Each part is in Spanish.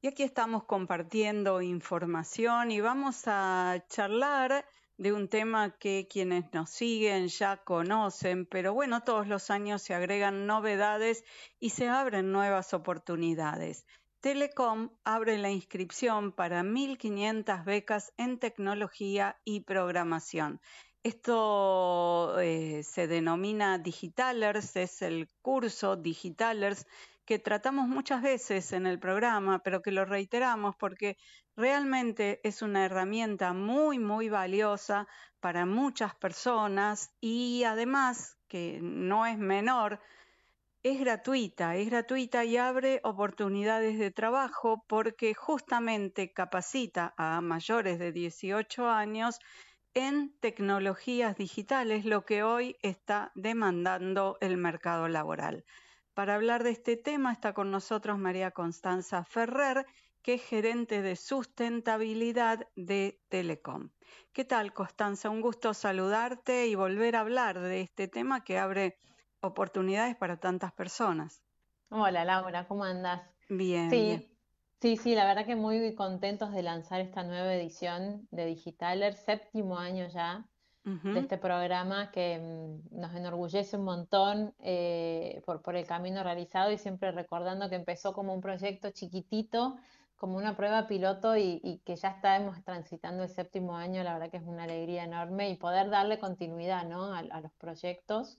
Y aquí estamos compartiendo información y vamos a charlar de un tema que quienes nos siguen ya conocen, pero bueno, todos los años se agregan novedades y se abren nuevas oportunidades. Telecom abre la inscripción para 1.500 becas en tecnología y programación. Esto eh, se denomina Digitalers, es el curso Digitalers que tratamos muchas veces en el programa, pero que lo reiteramos porque realmente es una herramienta muy, muy valiosa para muchas personas y además, que no es menor, es gratuita, es gratuita y abre oportunidades de trabajo porque justamente capacita a mayores de 18 años en tecnologías digitales, lo que hoy está demandando el mercado laboral. Para hablar de este tema está con nosotros María Constanza Ferrer, que es gerente de sustentabilidad de Telecom. ¿Qué tal, Constanza? Un gusto saludarte y volver a hablar de este tema que abre oportunidades para tantas personas. Hola, Laura, ¿cómo andas? Bien. Sí, sí, sí, la verdad que muy contentos de lanzar esta nueva edición de Digitaler, séptimo año ya de este programa que mm, nos enorgullece un montón eh, por, por el camino realizado y siempre recordando que empezó como un proyecto chiquitito, como una prueba piloto y, y, que ya estamos transitando el séptimo año, la verdad que es una alegría enorme y poder darle continuidad ¿no? a los proyectos.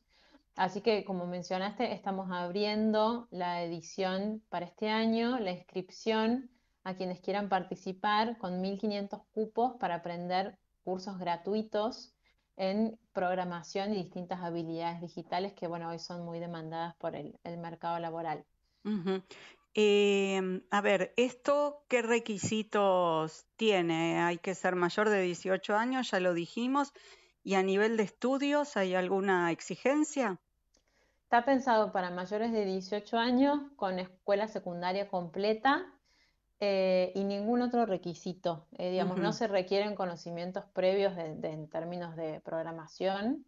Así que, como mencionaste, estamos abriendo la edición para este año, la inscripción a quienes quieran participar con 1.500 cupos para aprender cursos gratuitos en programación y distintas habilidades digitales que, bueno, hoy son muy demandadas por el, mercado laboral. Em, a ver, ¿esto qué requisitos tiene? Hay que ser mayor de 18 años, ya lo dijimos. ¿Y a nivel de estudios hay alguna exigencia? Está pensado para mayores de 18 años con escuela secundaria completa eh, y ningún otro requisito. Eh, digamos, no se requieren conocimientos previos en términos de programación.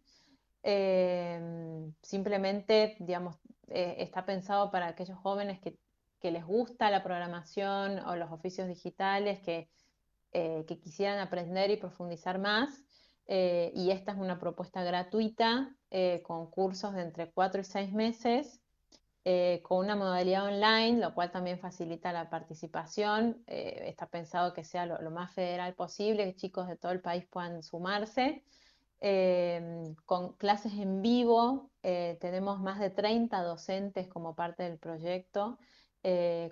Em, simplemente, digamos, eh, está pensado para aquellos jóvenes que, les gusta la programación o los oficios digitales, que, quisieran aprender y profundizar más. y esta es una propuesta gratuita con cursos de entre cuatro y seis meses eh, con una modalidad online, lo cual también facilita la participación. Eh, está pensado que sea lo, más federal posible, que chicos de todo el país puedan sumarse. Em, con clases en vivo, eh, tenemos más de 30 docentes como parte del proyecto,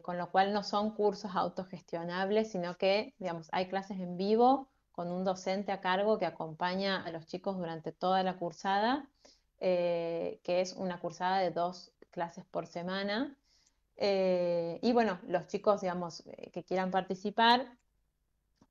con lo cual no son cursos autogestionables, sino que, digamos, hay clases en vivo con un docente a cargo que acompaña a los chicos durante toda la cursada, que es una cursada de dos clases por semana. Eh, y bueno, los chicos, digamos, eh, que quieran participar,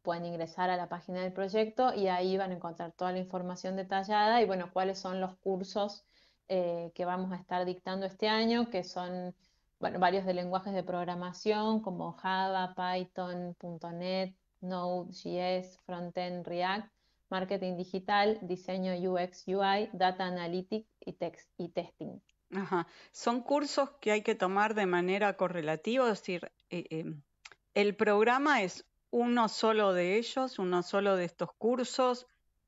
pueden ingresar a la página del proyecto y ahí van a encontrar toda la información detallada y bueno, cuáles son los cursos eh, que vamos a estar dictando este año, que son bueno, varios de lenguajes de programación como Java, Python, .NET, Node.js, Frontend, React, Marketing Digital, Diseño UX, UI, Data Analytics y, text y Testing. Ajá. ¿Son cursos que hay que tomar de manera correlativa? Es decir, eh, em, ¿el programa es uno solo de ellos, uno solo de estos cursos?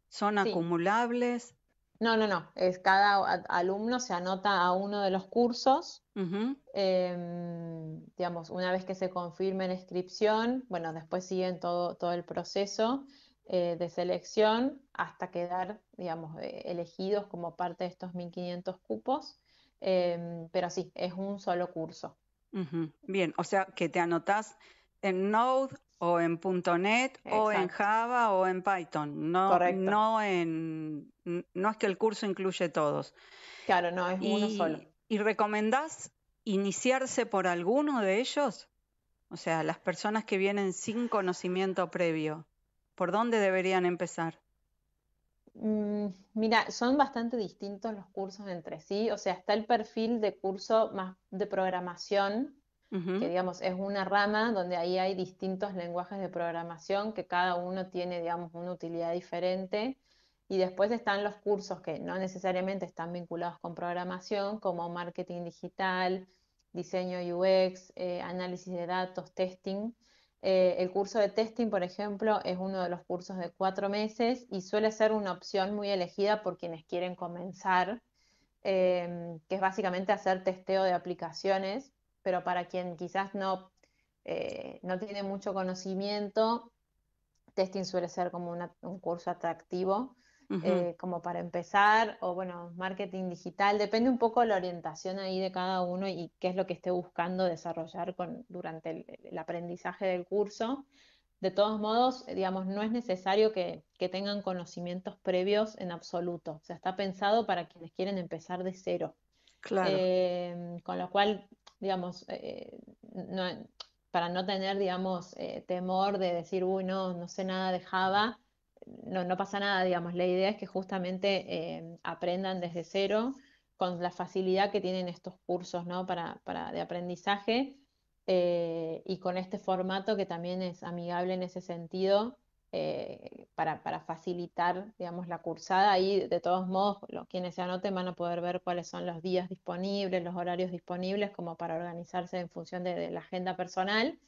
¿Son acumulables? No, no, no. Es cada alumno se anota a uno de los cursos. Em, digamos, una vez que se confirme la inscripción, bueno, después siguen todo, el proceso eh, de selección hasta quedar, digamos, eh, elegidos como parte de estos 1.500 cupos. Em, pero sí, es un solo curso. Bien, o sea que te anotás en Node o en .NET o en Java o en Python, no, no es que el curso incluye todos. Claro, no, es uno solo. ¿Y recomendás iniciarse por alguno de ellos? O sea, las personas que vienen sin conocimiento previo, ¿por dónde deberían empezar? Mm, mira, son bastante distintos los cursos entre sí, o sea, está el perfil de curso más de programación, que digamos es una rama donde ahí hay distintos lenguajes de programación que cada uno tiene, digamos, una utilidad diferente. Y después están los cursos que no necesariamente están vinculados con programación, como marketing digital, diseño UX, eh, análisis de datos, testing, eh, el curso de testing, por ejemplo, es uno de los cursos de cuatro meses y suele ser una opción muy elegida por quienes quieren comenzar, em, que es básicamente hacer testeo de aplicaciones, pero para quien quizás no, eh, no tiene mucho conocimiento, testing suele ser como un curso atractivo eh, como para empezar, o bueno, marketing digital, depende un poco la orientación ahí de cada uno y qué es lo que esté buscando desarrollar con, durante el, aprendizaje del curso. De todos modos, eh, digamos, no es necesario que, que, tengan conocimientos previos en absoluto. O sea, está pensado para quienes quieren empezar de cero. Claro. Em, con lo cual, digamos, eh, para no tener, digamos, temor de decir, uy, no, no sé nada de Java, no, pasa nada, digamos. La idea es que justamente eh, aprendan desde cero con la facilidad que tienen estos cursos ¿no? para, de aprendizaje eh, y con este formato que también es amigable en ese sentido eh, para, facilitar digamos, la cursada. y de todos modos, los, quienes se anoten van a poder ver cuáles son los días disponibles, los horarios disponibles, como para organizarse en función de, de la agenda personal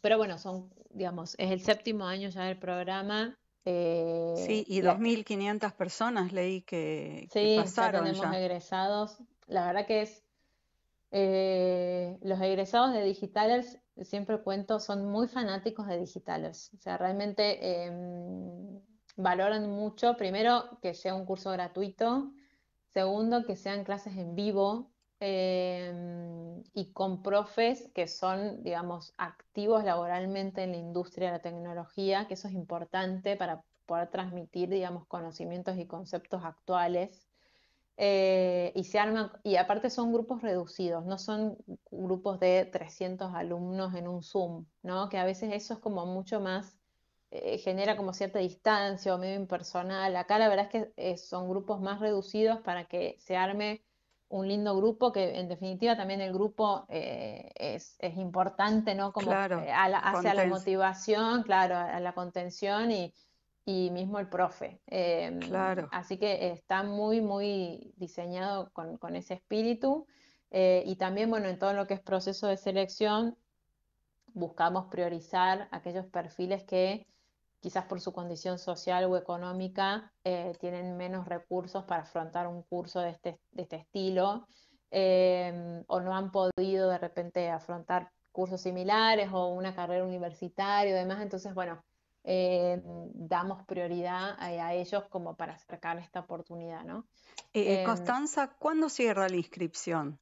pero bueno, son, digamos, es el séptimo año ya del programa. Eh, sí, y 2.500 personas leí que, pasaron. Sí, tenemos egresados. La verdad que es, eh, los egresados de Digitalers, siempre cuento, son muy fanáticos de Digitalers. O sea, realmente em, valoran mucho, primero, que sea un curso gratuito, segundo, que sean clases en vivo, Em, y con profes que son, digamos, activos laboralmente en la industria de la tecnología, que eso es importante para poder transmitir, digamos, conocimientos y conceptos actuales. Eh, y se arman, y aparte son grupos reducidos, no son grupos de 300 alumnos en un Zoom, ¿no? Que a veces eso es como mucho más, eh, genera como cierta distancia o medio impersonal. Acá la verdad es que eh, son grupos más reducidos para que se arme un lindo grupo, que en definitiva también el grupo eh, es, importante, ¿no? Como eh, la, hacia la motivación, claro, a la contención y, mismo el profe. Em, claro. Así que está muy, muy diseñado con, ese espíritu. Eh, y también, bueno, en todo lo que es proceso de selección, buscamos priorizar aquellos perfiles que quizás por su condición social o económica, eh, tienen menos recursos para afrontar un curso de este, este estilo eh, o no han podido de repente afrontar cursos similares o una carrera universitaria y demás. Entonces, bueno, eh, damos prioridad a, ellos como para acercar esta oportunidad, ¿no? Constanza, ¿cuándo cierra la inscripción?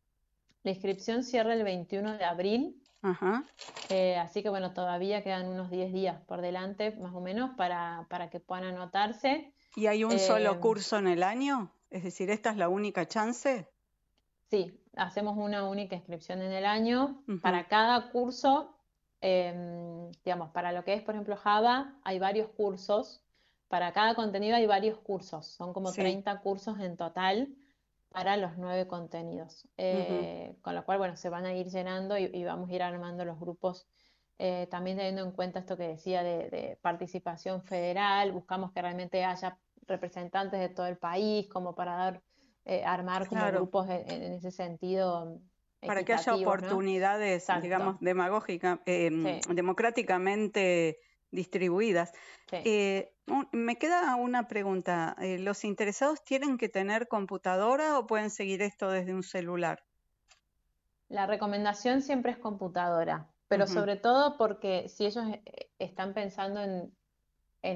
La inscripción cierra el 21 de abril Ajá. Eh, así que bueno, todavía quedan unos 10 días por delante, más o menos, para, que puedan anotarse. ¿Y hay un solo em, curso en el año? Es decir, ¿esta es la única chance? Sí, hacemos una única inscripción en el año. Para cada curso, em, digamos, para lo que es, por ejemplo, Java, hay varios cursos. Para cada contenido hay varios cursos. Son como 30 cursos en total para los nueve contenidos, eh, con lo cual, bueno, se van a ir llenando y, vamos a ir armando los grupos, eh, también teniendo en cuenta esto que decía de, participación federal, buscamos que realmente haya representantes de todo el país, como para dar, eh, armar grupos en, ese sentido. Para que haya oportunidades, digamos, demagógica em, democráticamente distribuidas. Eh, me queda una pregunta. Eh, ¿Los interesados tienen que tener computadora o pueden seguir esto desde un celular? La recomendación siempre es computadora, pero sobre todo porque si ellos eh, están pensando en,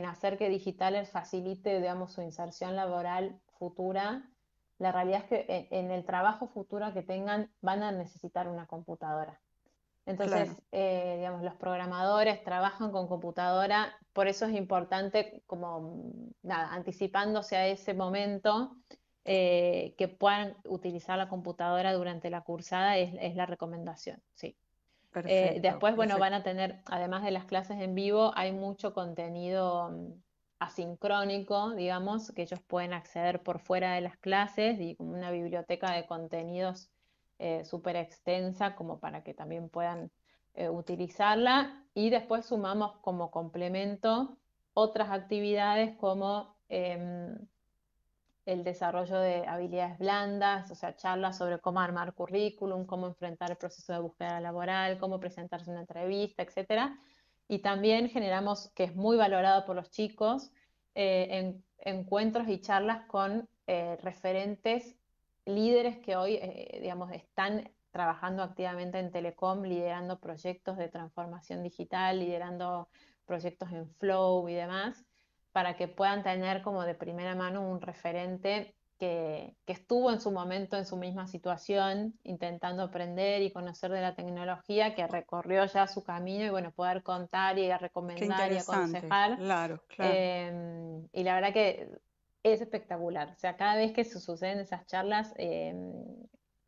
hacer que digitales facilite, digamos, su inserción laboral futura, la realidad es que en el trabajo futuro que tengan van a necesitar una computadora. Entonces, eh, digamos, los programadores trabajan con computadora, por eso es importante, como nada, anticipándose a ese momento, eh, que puedan utilizar la computadora durante la cursada, es, la recomendación, sí. Eh, después, bueno, van a tener, además de las clases en vivo, hay mucho contenido mm, asincrónico, digamos, que ellos pueden acceder por fuera de las clases y como una biblioteca de contenidos eh, super extensa como para que también puedan eh, utilizarla. Y después sumamos como complemento otras actividades como em, el desarrollo de habilidades blandas, o sea, charlas sobre cómo armar currículum, cómo enfrentar el proceso de búsqueda laboral, cómo presentarse en una entrevista, etc. Y también generamos, que es muy valorado por los chicos, eh, encuentros y charlas con referentes líderes que hoy, eh, digamos, están trabajando activamente en Telecom, liderando proyectos de transformación digital, liderando proyectos en Flow y demás, para que puedan tener como de primera mano un referente que, estuvo en su momento en su misma situación, intentando aprender y conocer de la tecnología, que recorrió ya su camino y bueno, poder contar y recomendar y aconsejar. Claro, claro. Em, y la verdad que es espectacular. O sea, cada vez que suceden esas charlas, em,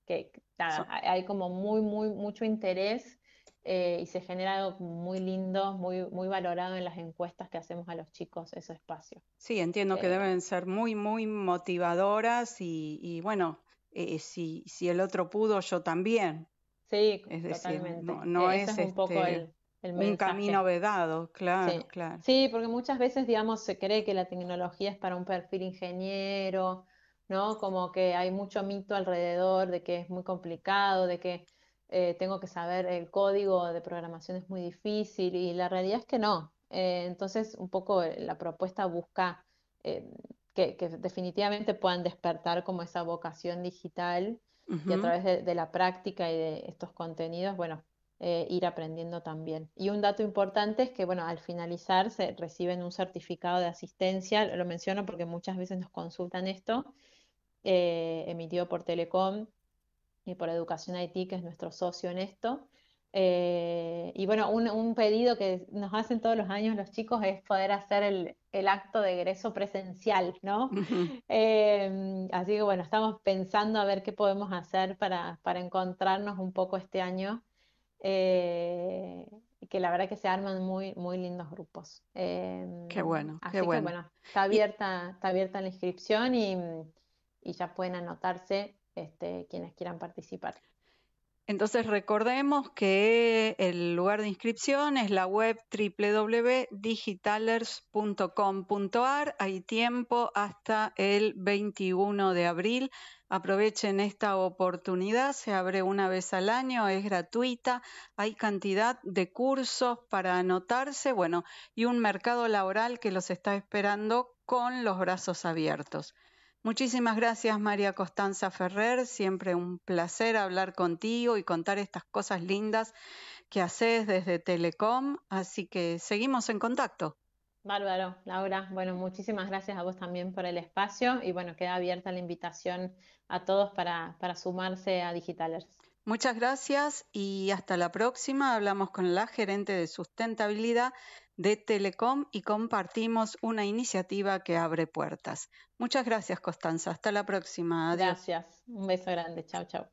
que hay como muy, muy, mucho interés eh, y se genera algo muy lindo, muy, muy valorado en las encuestas que hacemos a los chicos, ese espacio. Sí, entiendo que eh, deben ser muy, muy motivadoras y, y bueno, eh, si, si, el otro pudo, yo también. Sí, es totalmente. no, es, un poco este el un camino vedado, claro, sí. claro. Sí, porque muchas veces, digamos, se cree que la tecnología es para un perfil ingeniero, ¿no? Como que hay mucho mito alrededor de que es muy complicado, de que eh, tengo que saber el código de programación es muy difícil y la realidad es que no. Eh, entonces, un poco eh, la propuesta busca que, definitivamente puedan despertar como esa vocación digital y a través de, de la práctica y de estos contenidos, bueno, eh, ir aprendiendo también. Y un dato importante es que, bueno, al finalizar se reciben un certificado de asistencia, lo menciono porque muchas veces nos consultan esto, eh, emitido por Telecom y por Educación IT, que es nuestro socio en esto. Eh, y bueno, un, pedido que nos hacen todos los años los chicos es poder hacer el, el acto de egreso presencial, ¿no? así que bueno, estamos pensando a ver qué podemos hacer para, para encontrarnos un poco este año eh, que la verdad que se arman muy, muy lindos grupos. qué em, bueno, bueno. está abierta, está abierta la inscripción y, y, ya pueden anotarse este, quienes quieran participar. Entonces recordemos que el lugar de inscripción es la web www.digitalers.com.ar. Hay tiempo hasta el 21 de abril. Aprovechen esta oportunidad, se abre una vez al año, es gratuita, hay cantidad de cursos para anotarse, bueno, y un mercado laboral que los está esperando con los brazos abiertos. Muchísimas gracias María Costanza Ferrer, siempre un placer hablar contigo y contar estas cosas lindas que haces desde Telecom, así que seguimos en contacto. Bárbaro, Laura. Bueno, muchísimas gracias a vos también por el espacio y bueno, queda abierta la invitación a todos para, para sumarse a Digitalers. Muchas gracias y hasta la próxima. Hablamos con la gerente de sustentabilidad de Telecom y compartimos una iniciativa que abre puertas. Muchas gracias, Constanza. Hasta la próxima. Gracias. Un beso grande. Chao, chao.